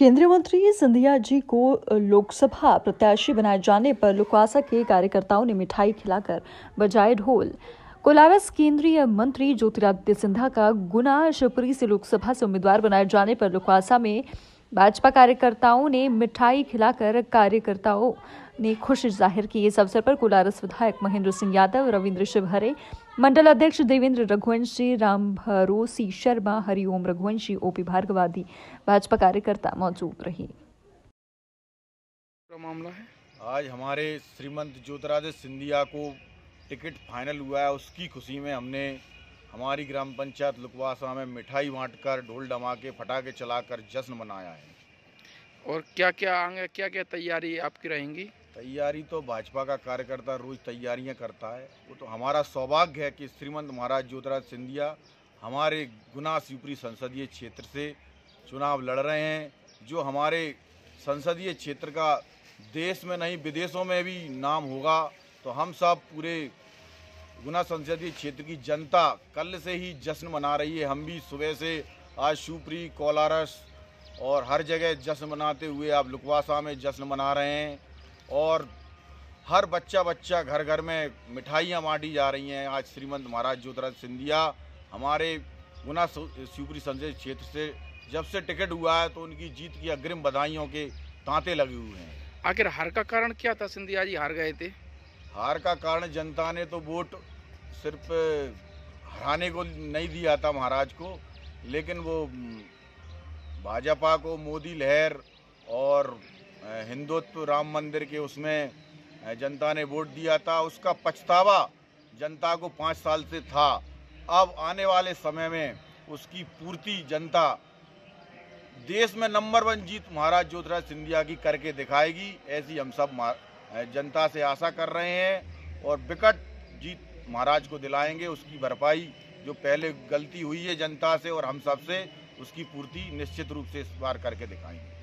केंद्रीय मंत्री सिंधिया जी को लोकसभा प्रत्याशी बनाए जाने पर लुकवासा के कार्यकर्ताओं ने मिठाई खिलाकर बजाए ढोल कोलारस केंद्रीय मंत्री ज्योतिरादित्य सिंधिया का गुना शिवपुरी से लोकसभा से उम्मीदवार बनाए जाने पर लुकवासा में भाजपा कार्यकर्ताओं ने मिठाई खिलाकर कार्यकर्ताओं ने खुशी जाहिर की इस अवसर पर कोलारस विधायक महेंद्र सिंह यादव रविंद्र शिवहरे मंडल अध्यक्ष देवेंद्र रघुवंशी राम भरोसी शर्मा हरिओम रघुवंशी ओपी भार्गवादी भाजपा कार्यकर्ता मौजूद रहे मामला है आज हमारे श्रीमंत ज्योतिरादित्य सिंधिया को टिकट फाइनल हुआ है उसकी खुशी में हमने हमारी ग्राम पंचायत लुकवासा में मिठाई बांटकर ढोल डमाके फटाके चलाकर जश्न मनाया है और क्या क्या आगे क्या क्या तैयारी आपकी रहेंगी तैयारी तो भाजपा का कार्यकर्ता रोज़ तैयारियां करता है वो तो हमारा सौभाग्य है कि श्रीमंत महाराज ज्योतिराज सिंधिया हमारे गुना शिवपुरी संसदीय क्षेत्र से चुनाव लड़ रहे हैं जो हमारे संसदीय क्षेत्र का देश में नहीं विदेशों में भी नाम होगा तो हम सब पूरे गुना संसदीय क्षेत्र की जनता कल से ही जश्न मना रही है हम भी सुबह से आज शिवपुरी कोलारस और हर जगह जश्न मनाते हुए आप लुकवासा में जश्न मना रहे हैं और हर बच्चा बच्चा घर घर में मिठाइयाँ बाँटी जा रही हैं आज श्रीमंत महाराज ज्योतिराज सिंधिया हमारे गुना शिवपुरी संसदीय क्षेत्र से जब से टिकट हुआ है तो उनकी जीत की अग्रिम बधाइयों के तांते लगे हुए हैं आखिर हार का कारण क्या था सिंधिया जी हार गए थे हार का कारण जनता ने तो वोट सिर्फ हराने को नहीं दिया था महाराज को लेकिन वो भाजपा को मोदी लहर और हिंदुत्व राम मंदिर के उसमें जनता ने वोट दिया था उसका पछतावा जनता को पाँच साल से था अब आने वाले समय में उसकी पूर्ति जनता देश में नंबर वन जीत महाराज ज्योतिराज सिंधिया की करके दिखाएगी ऐसी हम सब जनता से आशा कर रहे हैं और विकट जीत महाराज को दिलाएंगे उसकी भरपाई जो पहले गलती हुई है जनता से और हम सब से उसकी पूर्ति निश्चित रूप से इस बार करके दिखाएंगे